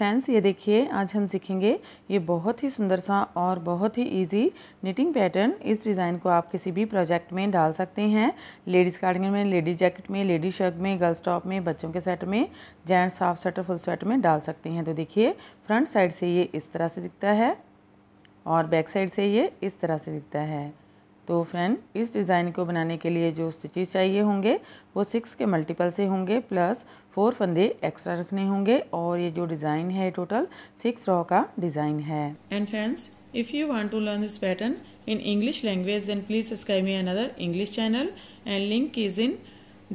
friends ये देखिए आज हम सीखेंगे ये बहुत ही सुंदर सा और बहुत ही इजी निटिंग पैटर्न इस डिज़ाइन को आप किसी भी प्रोजेक्ट में डाल सकते हैं लेडीज़ कार्डिगन में लेडीज जैकेट में लेडीज शर्ट में गर्ल्स टॉप में बच्चों के सेट में जेंट्स हाफ और फुल सेट में डाल सकते हैं तो देखिए फ्रंट साइड से ये इस तरह से दिखता है और बैक साइड से ये इस तरह से दिखता है तो फ्रेंड इस डिज़ाइन को बनाने के लिए जो स्टिचेस चाहिए होंगे वो सिक्स के मल्टीपल से होंगे प्लस फोर फंदे एक्स्ट्रा रखने होंगे और ये जो डिज़ाइन है टोटल सिक्स रॉ का डिज़ाइन है and friends if you want to learn this pattern in English language then please subscribe me another English channel and link is in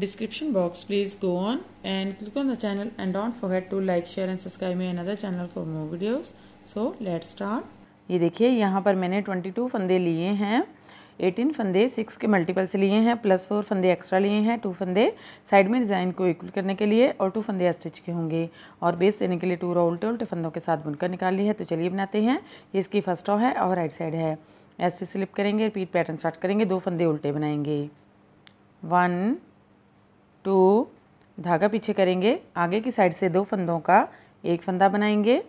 description box please go on and click on the channel and don't forget to like share and subscribe me another channel for more videos so let start ये देखिए यहाँ पर मैंने twenty two फंदे लिए हैं eighteen फंदे six के मल्टीपल से लिए हैं प्लस फोर फंदे एक्स्ट्रा लिए हैं टू फंदे साइड में डिज़ाइन को इक्वल करने के लिए और टू फंदे स्टिच के होंगे और बेस देने के लिए टू रोल उल्टे उल्टे फंदों के साथ बुनकर निकाल ली है तो चलिए बनाते हैं ये इसकी फर्स्ट रॉ है और राइट साइड है एस्टिच स्लिप करेंगे रिपीट पैटर्न स्टार्ट करेंगे दो फंदे उल्टे बनाएंगे वन टू धागा पीछे करेंगे आगे की साइड से दो फंदों का एक फंदा बनाएंगे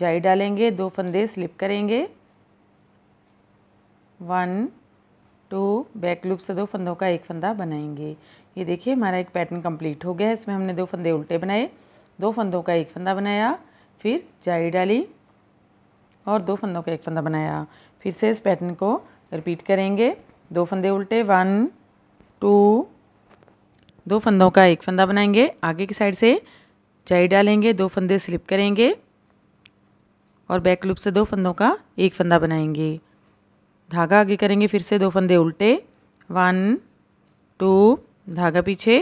जाई डालेंगे दो फंदे स्लिप करेंगे वन टू बैक लूप से दो फंदों का एक फंदा बनाएंगे ये देखिए हमारा एक पैटर्न कंप्लीट हो गया है इसमें हमने दो फंदे उल्टे बनाए दो फंदों का एक फंदा बनाया फिर जाई डाली और दो फंदों का एक फंदा बनाया फिर से इस पैटर्न को रिपीट करेंगे दो फंदे उल्टे वन टू दो फंदों का एक फंदा बनाएंगे आगे की साइड से चाई डालेंगे दो फंदे स्लिप करेंगे और बैक लूप से दो फंदों का एक फंदा बनाएंगे धागा आगे करेंगे फिर से दो फंदे उल्टे वन टू धागा पीछे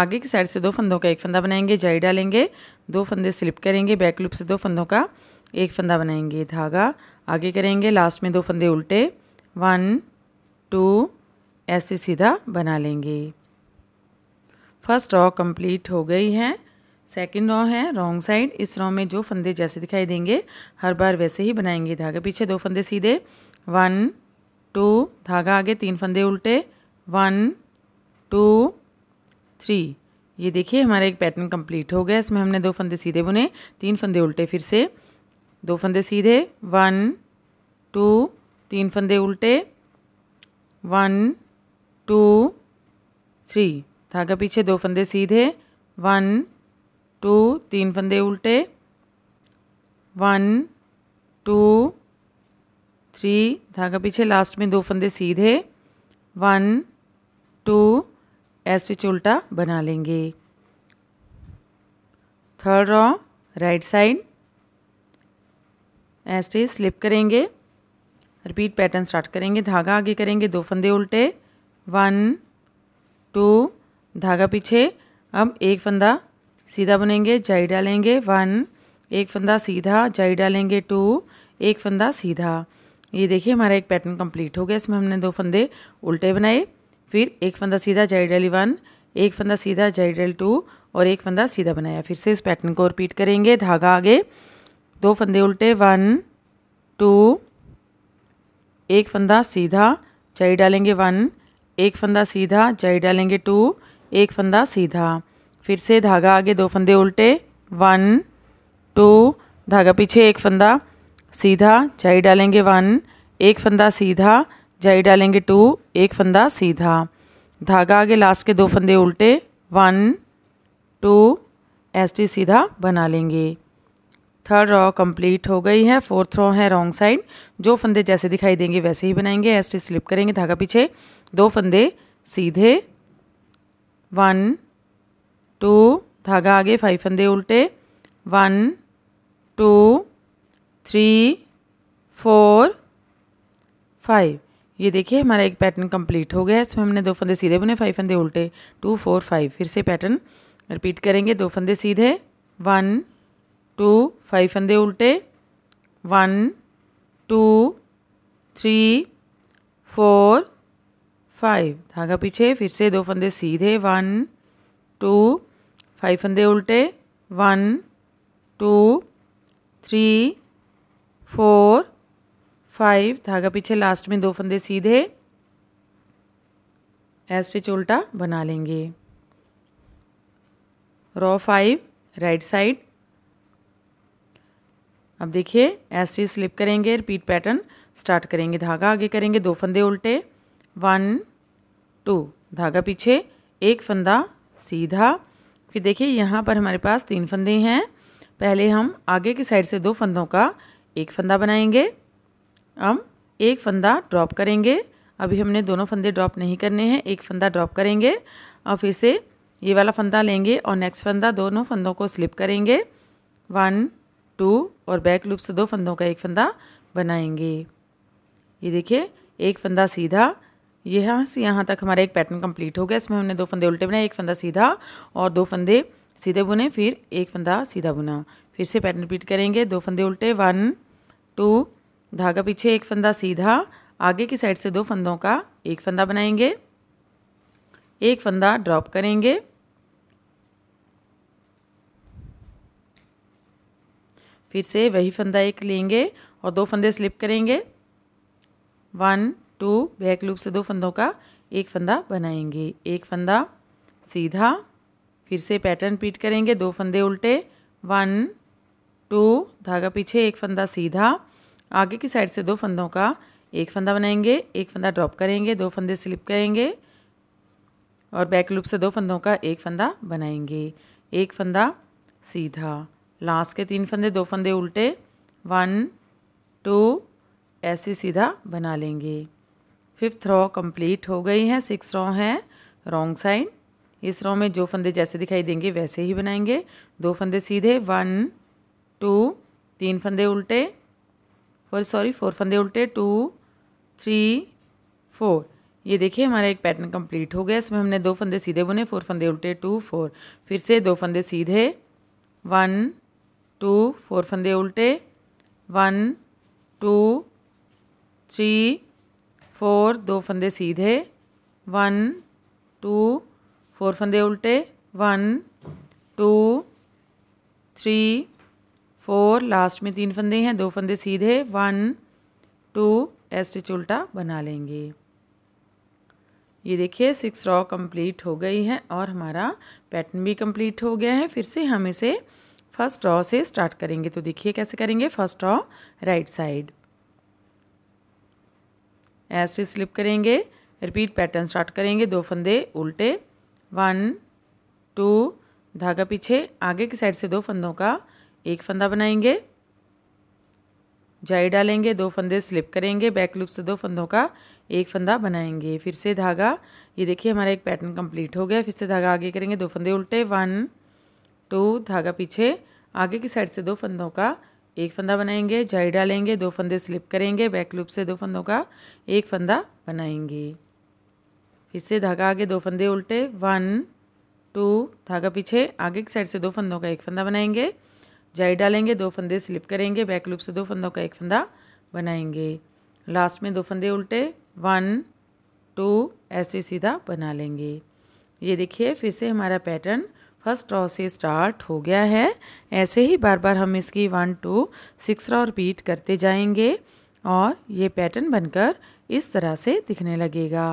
आगे की साइड से दो फंदों का एक फंदा बनाएंगे जाई डालेंगे दो फंदे स्लिप करेंगे बैक लूप से दो फंदों का एक फंदा बनाएंगे धागा आगे करेंगे लास्ट में दो फंदे उल्टे वन टू ऐसे सीधा बना लेंगे फर्स्ट रॉ कंप्लीट हो गई है सेकेंड रॉ है रॉन्ग साइड इस रॉ में जो फंदे जैसे दिखाई देंगे हर बार वैसे ही बनाएंगे धागे पीछे दो फंदे सीधे वन टू धागा आगे तीन फंदे उल्टे वन टू थ्री ये देखिए हमारा एक पैटर्न कंप्लीट हो गया इसमें हमने दो फंदे सीधे बुने तीन फंदे उल्टे फिर से दो फंदे सीधे वन टू तीन फंदे उल्टे वन टू थ्री धागा पीछे दो फंदे सीधे वन टू तीन फंदे उल्टे वन टू थ्री धागा पीछे लास्ट में दो फंदे सीधे वन टू एस्टिच उल्टा बना लेंगे third row right side stitch slip करेंगे रिपीट पैटर्न स्टार्ट करेंगे धागा आगे करेंगे दो फंदे उल्टे वन टू धागा पीछे अब एक फंदा सीधा बुनेंगे जाई डालेंगे वन एक फंदा सीधा जाई डालेंगे टू एक फंदा सीधा ये देखिए हमारा एक पैटर्न कंप्लीट हो गया इसमें हमने दो फंदे उल्टे बनाए फिर एक फंदा सीधा जाई डाली वन एक फंदा सीधा जाई डाली टू और एक फंदा सीधा बनाया फिर से इस पैटर्न को रिपीट करेंगे धागा आगे दो फंदे उल्टे वन टू एक फंदा सीधा जाई डालेंगे वन एक फंदा सीधा जाई डालेंगे टू एक फंदा सीधा फिर से धागा आगे दो फंदे उल्टे वन टू धागा पीछे एक फंदा सीधा जाई डालेंगे वन एक फंदा सीधा जाई डालेंगे टू एक फंदा सीधा धागा आगे लास्ट के दो फंदे उल्टे वन टू एस टी सीधा बना लेंगे थर्ड रॉ कंप्लीट हो गई है फोर्थ रॉ है रॉन्ग साइड जो फंदे जैसे दिखाई देंगे वैसे ही बनाएंगे एस टी स्लिप करेंगे धागा पीछे दो फंदे सीधे वन टू धागा आगे फाइव फंदे उल्टे one two three four five ये देखिए हमारा एक पैटर्न कंप्लीट हो गया इसमें हमने दो फंदे सीधे बुने फाइव फंदे उल्टे टू फोर फाइव फिर से पैटर्न रिपीट करेंगे दो फंदे सीधे वन टू फाइव फंदे उल्टे one two three four five धागा पीछे फिर से दो फंदे सीधे वन टू फाइव फंदे उल्टे one two three four five धागा पीछे लास्ट में दो फंदे सीधे एस स्टिच उल्टा बना लेंगे रॉ फाइव राइट साइड अब देखिए एस स्लिप करेंगे रिपीट पैटर्न स्टार्ट करेंगे धागा आगे करेंगे दो फंदे उल्टे वन टू धागा पीछे एक फंदा सीधा कि देखिए यहाँ पर हमारे पास तीन फंदे हैं पहले हम आगे की साइड से दो फंदों का एक फंदा बनाएंगे हम एक फंदा ड्रॉप करेंगे अभी हमने दोनों फंदे ड्रॉप नहीं करने हैं एक फंदा ड्रॉप करेंगे और फिर से ये वाला फंदा लेंगे और नेक्स्ट फंदा दोनों फंदों को स्लिप करेंगे वन टू और बैक लूप से दो फंदों का एक फंदा बनाएंगे ये देखिए एक फंदा सीधा यहाँ से यहाँ तक हमारा एक पैटर्न कंप्लीट हो गया इसमें हमने दो फंदे उल्टे बनाए एक फंदा सीधा और दो फंदे सीधे बुने फिर एक फंदा सीधा बुना फिर से पैटर्न रिपीट करेंगे दो फंदे उल्टे वन टू धागा पीछे एक फंदा सीधा आगे की साइड से दो फंदों का एक फंदा बनाएंगे एक फंदा ड्रॉप करेंगे फिर से वही फंदा एक लेंगे और दो फंदे स्लिप करेंगे वन टू बैक लूप से दो फंदों का एक फंदा बनाएंगे एक फंदा सीधा फिर से पैटर्न रिपीट करेंगे दो फंदे उल्टे वन टू धागा पीछे एक फंदा सीधा आगे की साइड से दो फंदों का एक फंदा बनाएंगे एक फंदा ड्रॉप करेंगे दो फंदे स्लिप करेंगे और बैक लूप से दो फंदों का एक फंदा बनाएंगे एक फंदा सीधा लास्ट के तीन फंदे दो फंदे उल्टे वन टू ऐसे सीधा बना लेंगे फिफ्थ रॉ कंप्लीट हो गई है सिक्स रॉ है रॉन्ग साइड इस रॉ में जो फंदे जैसे दिखाई देंगे वैसे ही बनाएंगे दो फंदे सीधे वन टू तीन फंदे उल्टे फोर सॉरी फोर फंदे उल्टे टू थ्री फोर ये देखिए हमारा एक पैटर्न कंप्लीट हो गया इसमें हमने दो फंदे सीधे बुने फोर फंदे उल्टे टू फोर फिर से दो फंदे सीधे वन टू फोर फंदे उल्टे वन टू थ्री फोर दो फंदे सीधे वन टू फोर फंदे उल्टे one two three four last में तीन फंदे हैं दो फंदे सीधे वन टू एस्टिच उल्टा बना लेंगे ये देखिए सिक्स रॉ कंप्लीट हो गई है और हमारा पैटर्न भी कंप्लीट हो गया है फिर से हम इसे फर्स्ट रॉ से स्टार्ट करेंगे तो देखिए कैसे करेंगे फर्स्ट रॉ राइट साइड ऐसे स्लिप करेंगे रिपीट पैटर्न स्टार्ट करेंगे दो फंदे उल्टे वन टू धागा पीछे आगे की साइड से दो फंदों का एक फंदा बनाएंगे जाई डालेंगे दो फंदे स्लिप करेंगे बैक लूप से दो फंदों का एक फंदा बनाएंगे फिर से धागा ये देखिए हमारा एक पैटर्न कंप्लीट हो गया फिर से धागा आगे करेंगे दो फंदे उल्टे वन टू धागा पीछे आगे की साइड से दो फंदों का एक फंदा बनाएंगे जाई डालेंगे दो फंदे स्लिप करेंगे बैक लूप से दो फंदों का एक फंदा बनाएंगे फिर से धागा आगे दो फंदे उल्टे वन टू धागा पीछे आगे की साइड से दो फंदों का एक फंदा बनाएंगे जाई डालेंगे दो फंदे स्लिप करेंगे बैक लूप से दो फंदों का एक फंदा बनाएंगे लास्ट में दो फंदे उल्टे वन टू ऐसे सीधा बना लेंगे ये देखिए फिर से हमारा पैटर्न फर्स्ट रॉ से स्टार्ट हो गया है ऐसे ही बार बार हम इसकी one two six row repeat करते जाएंगे और ये पैटर्न बनकर इस तरह से दिखने लगेगा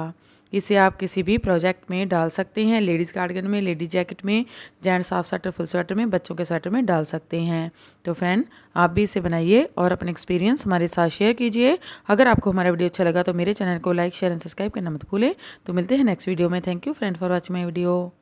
इसे आप किसी भी प्रोजेक्ट में डाल सकते हैं लेडीज़ गार्डन में लेडीज़ जैकेट में gents half sweater full sweater में बच्चों के स्वेटर में डाल सकते हैं तो फ्रेंड आप भी इसे बनाइए और अपने एक्सपीरियंस हमारे साथ शेयर कीजिए अगर आपको हमारा वीडियो अच्छा लगा तो मेरे चैनल को लाइक शेयर एंड सब्सक्राइब करना मत भूलें तो मिलते हैं नेक्स्ट वीडियो में thank you friend for watching my video